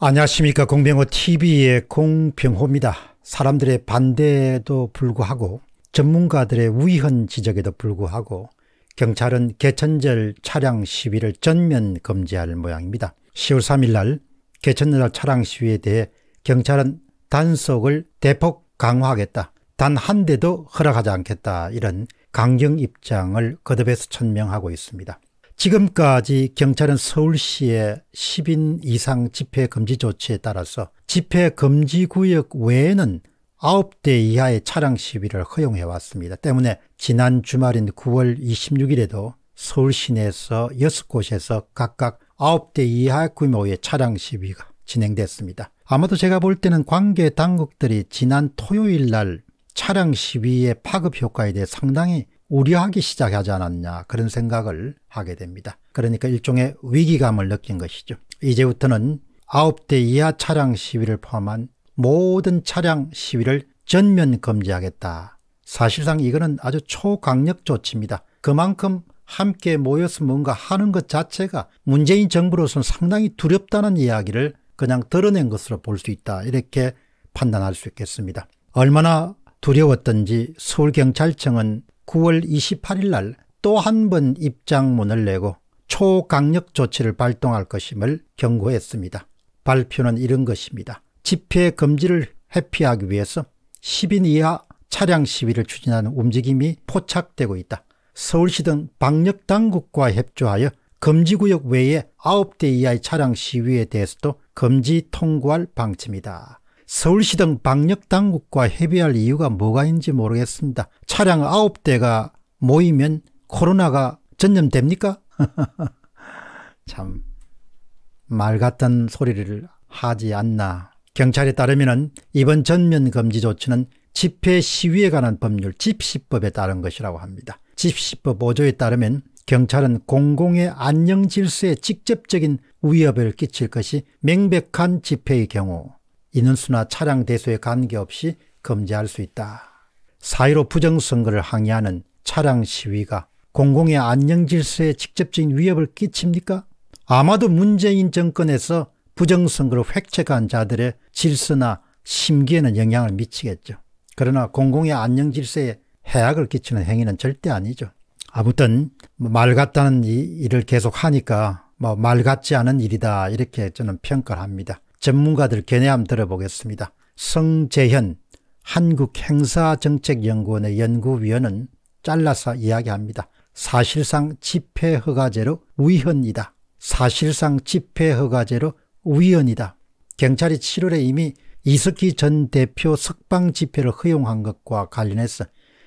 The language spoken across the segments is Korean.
안녕하십니까 공병호 TV의 공병호입니다. 사람들의 반대에도 불구하고 전문가들의 위헌 지적에도 불구하고 경찰은 개천절 차량 시위를 전면 금지할 모양입니다. 10월 3일 날 개천절 차량 시위에 대해 경찰은 단속을 대폭 강화하겠다. 단 한 대도 허락하지 않겠다. 이런 강경 입장을 거듭해서 천명하고 있습니다. 지금까지 경찰은 서울시의 10인 이상 집회 금지 조치에 따라서 집회 금지 구역 외에는 9대 이하의 차량 시위를 허용해 왔습니다. 때문에 지난 주말인 9월 26일에도 서울 시내에서 6곳에서 각각 9대 이하 규모의 차량 시위가 진행됐습니다. 아마도 제가 볼 때는 관계 당국들이 지난 토요일 날 차량 시위의 파급 효과에 대해 상당히 우려하기 시작하지 않았냐 그런 생각을 하게 됩니다. 그러니까 일종의 위기감을 느낀 것이죠. 이제부터는 9대 이하 차량 시위를 포함한 모든 차량 시위를 전면 금지하겠다. 사실상 이거는 아주 초강력 조치입니다. 그만큼 함께 모여서 뭔가 하는 것 자체가 문재인 정부로서는 상당히 두렵다는 이야기를 그냥 드러낸 것으로 볼 수 있다. 이렇게 판단할 수 있겠습니다. 얼마나 두려웠던지 서울경찰청은 9월 28일 날 또 한 번 입장문을 내고 초강력 조치를 발동할 것임을 경고했습니다. 발표는 이런 것입니다. 집회 금지를 회피하기 위해서 10인 이하 차량 시위를 추진하는 움직임이 포착되고 있다. 서울시 등 방역당국과 협조하여 금지구역 외에 9대 이하의 차량 시위에 대해서도 금지 통고할 방침이다. 서울시 등 방역당국과 협의할 이유가 뭐가 있는지 모르겠습니다. 차량 9대가 모이면 코로나가 전염됩니까? 참, 말 같은 소리를 하지 않나. 경찰에 따르면 이번 전면 금지 조치는 집회 시위에 관한 법률 집시법에 따른 것이라고 합니다. 집시법 5조에 따르면 경찰은 공공의 안녕질서에 직접적인 위협을 끼칠 것이 명백한 집회의 경우 인원수나 차량 대수에 관계없이 금지할수 있다. 사1로 부정선거를 항의하는 차량 시위가 공공의 안녕 질서에 직접적인 위협을 끼칩니까? 아마도 문재인 정권에서 부정선거로 획책한 자들의 질서나 심기에는 영향을 미치겠죠. 그러나 공공의 안녕 질서에 해악을 끼치는 행위는 절대 아니죠. 아무튼 뭐 말 같다는 일을 계속 하니까 뭐말 같지 않은 일이다 이렇게 저는 평가를 합니다. 전문가들 견해 한번 들어보겠습니다. 성재현 한국행사정책연구원의 연구위원은 잘라서 이야기합니다. 사실상 집회허가제로 위헌이다. 사실상 집회허가제로 위헌이다. 경찰이 7월에 이미 이석희전 대표 석방 집회를 허용한 것과 관련해서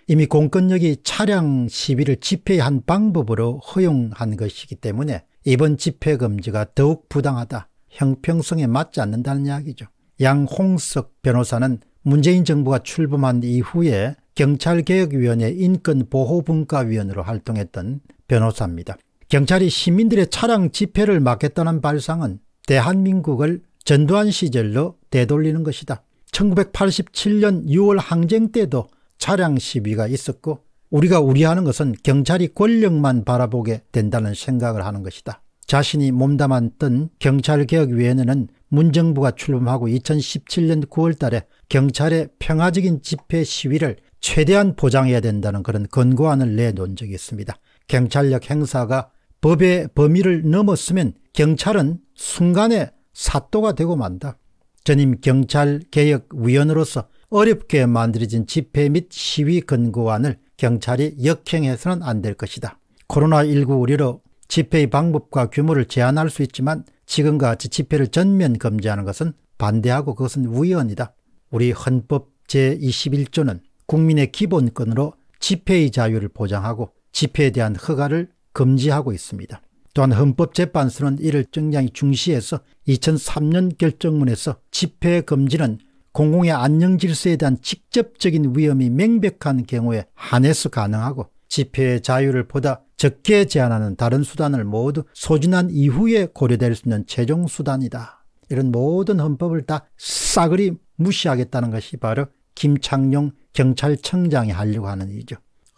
이미 공권력이 차량 시위를 집회한 방법으로 허용한 것이기 때문에 이번 집회 금지가 더욱 부당하다. 형평성에 맞지 않는다는 이야기죠. 양홍석 변호사는 문재인 정부가 출범한 이후에 경찰개혁위원회 인권보호분과위원으로 활동했던 변호사입니다. 경찰이 시민들의 차량 집회를 막겠다는 발상은 대한민국을 전두환 시절로 되돌리는 것이다. 1987년 6월 항쟁 때도 차량 시위가 있었고 우리가 우려하는 것은 경찰이 권력만 바라보게 된다는 생각을 하는 것이다. 자신이 몸담았던 경찰개혁위원회는 문정부가 출범하고 2017년 9월 달에 경찰의 평화적인 집회 시위를 최대한 보장해야 된다는 그런 권고안을 내놓은 적이 있습니다. 경찰력 행사가 법의 범위를 넘었으면 경찰은 순간에 사또가 되고 만다. 전임 경찰개혁위원으로서 어렵게 만들어진 집회 및 시위 권고안을 경찰이 역행해서는 안 될 것이다. 코로나19 우려로 집회의 방법과 규모를 제한할 수 있지만 지금과 같이 집회를 전면 금지하는 것은 반대하고 그것은 위헌이다. 우리 헌법 제21조는 국민의 기본권으로 집회의 자유를 보장하고 집회에 대한 허가를 금지하고 있습니다. 또한 헌법재판소는 이를 굉장히 중시해서 2003년 결정문에서 집회 금지는 공공의 안녕질서에 대한 직접적인 위험이 명백한 경우에 한해서 가능하고 집회의 자유를 보다 적게 제한하는 다른 수단을 모두 소진한 이후에 고려될 수 있는 최종 수단이다. 이런 모든 헌법을 다 싸그리 무시하겠다는 것이 바로 김창룡 경찰청장이 하려고 하는 일이죠.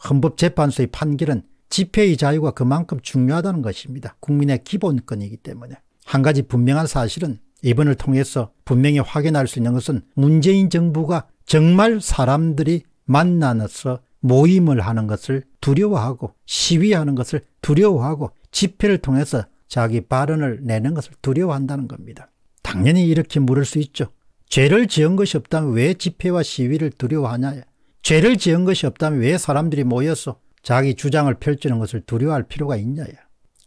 헌법재판소의 판결은 집회의 자유가 그만큼 중요하다는 것입니다. 국민의 기본권이기 때문에. 한 가지 분명한 사실은 이번을 통해서 분명히 확인할 수 있는 것은 문재인 정부가 정말 사람들이 만나서 모임을 하는 것을 두려워하고 시위하는 것을 두려워하고 집회를 통해서 자기 발언을 내는 것을 두려워한다는 겁니다. 당연히 이렇게 물을 수 있죠. 죄를 지은 것이 없다면 왜 집회와 시위를 두려워하냐? 죄를 지은 것이 없다면 왜 사람들이 모여서 자기 주장을 펼치는 것을 두려워할 필요가 있냐?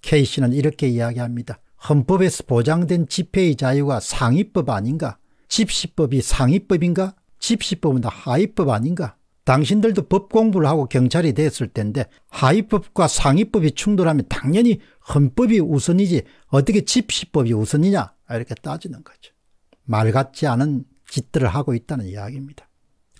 케이 씨는 이렇게 이야기합니다. 헌법에서 보장된 집회의 자유가 상위법 아닌가? 집시법이 상위법인가? 집시법은 다 하위법 아닌가? 당신들도 법 공부를 하고 경찰이 됐을 텐데 하위법과 상위법이 충돌하면 당연히 헌법이 우선이지 어떻게 집시법이 우선이냐 이렇게 따지는 거죠. 말 같지 않은 짓들을 하고 있다는 이야기입니다.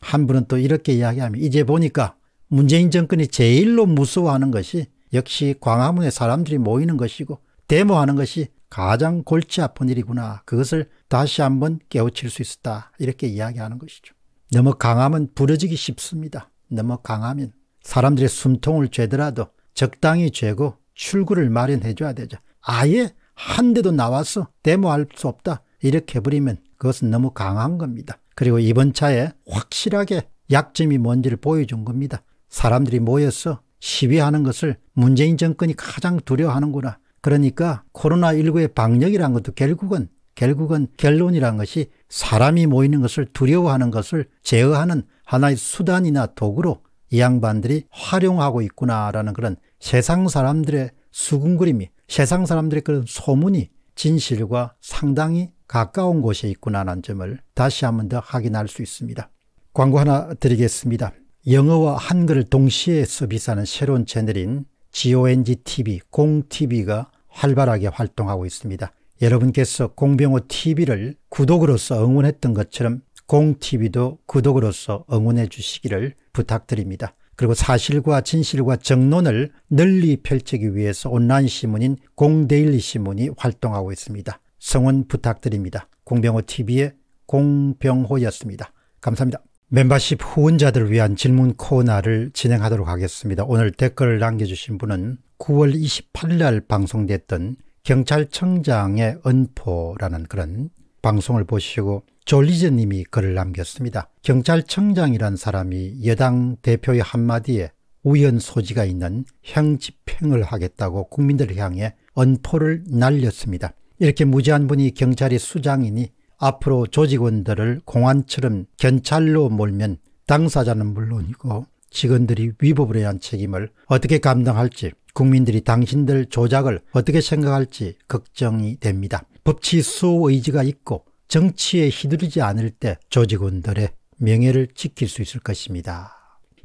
한 분은 또 이렇게 이야기하면 이제 보니까 문재인 정권이 제일로 무서워하는 것이 역시 광화문에 사람들이 모이는 것이고 데모하는 것이 가장 골치 아픈 일이구나. 그것을 다시 한번 깨우칠 수 있었다. 이렇게 이야기하는 것이죠. 너무 강하면 부러지기 쉽습니다. 너무 강하면 사람들의 숨통을 죄더라도 적당히 죄고 출구를 마련해 줘야 되죠. 아예 한 대도 나와서 데모할 수 없다. 이렇게 해버리면 그것은 너무 강한 겁니다. 그리고 이번 차에 확실하게 약점이 뭔지를 보여준 겁니다. 사람들이 모여서 시위하는 것을 문재인 정권이 가장 두려워하는구나. 그러니까 코로나19의 방역이란 것도 결국은 결국은 결론이란 것이 사람이 모이는 것을 두려워하는 것을 제어하는 하나의 수단이나 도구로 이 양반들이 활용하고 있구나라는 그런 세상 사람들의 수군그림이 세상 사람들의 그런 소문이 진실과 상당히 가까운 곳에 있구나라는 점을 다시 한번 더 확인할 수 있습니다. 광고 하나 드리겠습니다. 영어와 한글을 동시에 서비스하는 새로운 채널인 GONG TV, 공TV가 활발하게 활동하고 있습니다. 여러분께서 공병호 TV를 구독으로서 응원했던 것처럼 공TV도 구독으로서 응원해 주시기를 부탁드립니다. 그리고 사실과 진실과 정론을 널리 펼치기 위해서 온라인 신문인 공데일리 신문이 활동하고 있습니다. 성원 부탁드립니다. 공병호TV의 공병호였습니다. 감사합니다. 멤버십 후원자들을 위한 질문 코너를 진행하도록 하겠습니다. 오늘 댓글 남겨주신 분은 9월 28일 날 방송됐던 경찰청장의 은포라는 그런 방송을 보시고 졸리저님이 글을 남겼습니다. 경찰청장이란 사람이 여당 대표의 한마디에 우연 소지가 있는 형집행을 하겠다고 국민들을 향해 언포를 날렸습니다. 이렇게 무지한 분이 경찰의 수장이니 앞으로 조직원들을 공안처럼 경찰로 몰면 당사자는 물론이고 직원들이 위법으로 한 책임을 어떻게 감당할지 국민들이 당신들 조작을 어떻게 생각할지 걱정이 됩니다. 법치수호 의지가 있고 정치에 휘두르지 않을 때 조직원들의 명예를 지킬 수 있을 것입니다.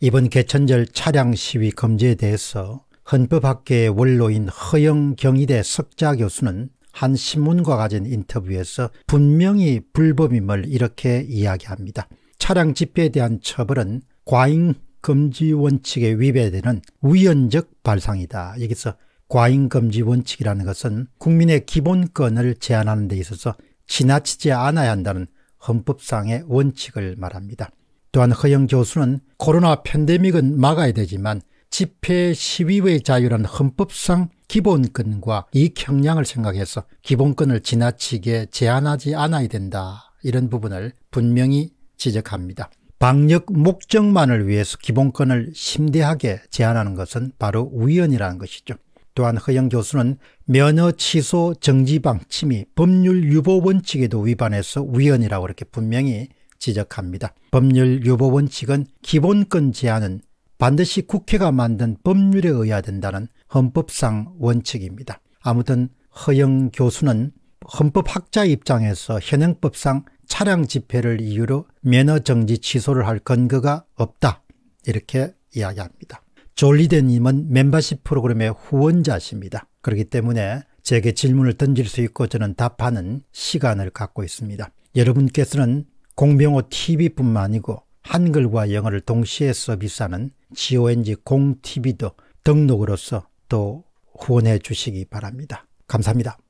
이번 개천절 차량 시위 검지에 대해서 헌법학계의 원로인 허영경희대 석자 교수는 한 신문과 가진 인터뷰에서 분명히 불법임을 이렇게 이야기합니다. 차량 집회에 대한 처벌은 과잉 금지 원칙에 위배되는 우연적 발상이다. 여기서 과잉 금지 원칙이라는 것은 국민의 기본권을 제한하는 데 있어서 지나치지 않아야 한다는 헌법상의 원칙을 말합니다. 또한 허영 교수는 코로나 팬데믹은 막아야 되지만 집회 시위의 자유란 헌법상 기본권과 이경량을 생각해서 기본권을 지나치게 제한하지 않아야 된다. 이런 부분을 분명히 지적합니다. 방역 목적만을 위해서 기본권을 심대하게 제한하는 것은 바로 우연이라는 것이죠. 또한 허영 교수는 면허 취소 정지 방침이 법률 유보 원칙에도 위반해서 우연이라고 이렇게 분명히 지적합니다. 법률 유보 원칙은 기본권 제한은 반드시 국회가 만든 법률에 의해야 된다는 헌법상 원칙입니다. 아무튼 허영 교수는 헌법학자 입장에서 현행법상 차량 집회를 이유로 면허 정지 취소를 할 근거가 없다. 이렇게 이야기합니다. 졸리덴님은 멤버십 프로그램의 후원자십니다. 그렇기 때문에 제게 질문을 던질 수 있고 저는 답하는 시간을 갖고 있습니다. 여러분께서는 공병호 TV뿐만 아니고 한글과 영어를 동시에 서비스하는 GONG 공TV도 등록으로서 또 후원해 주시기 바랍니다. 감사합니다.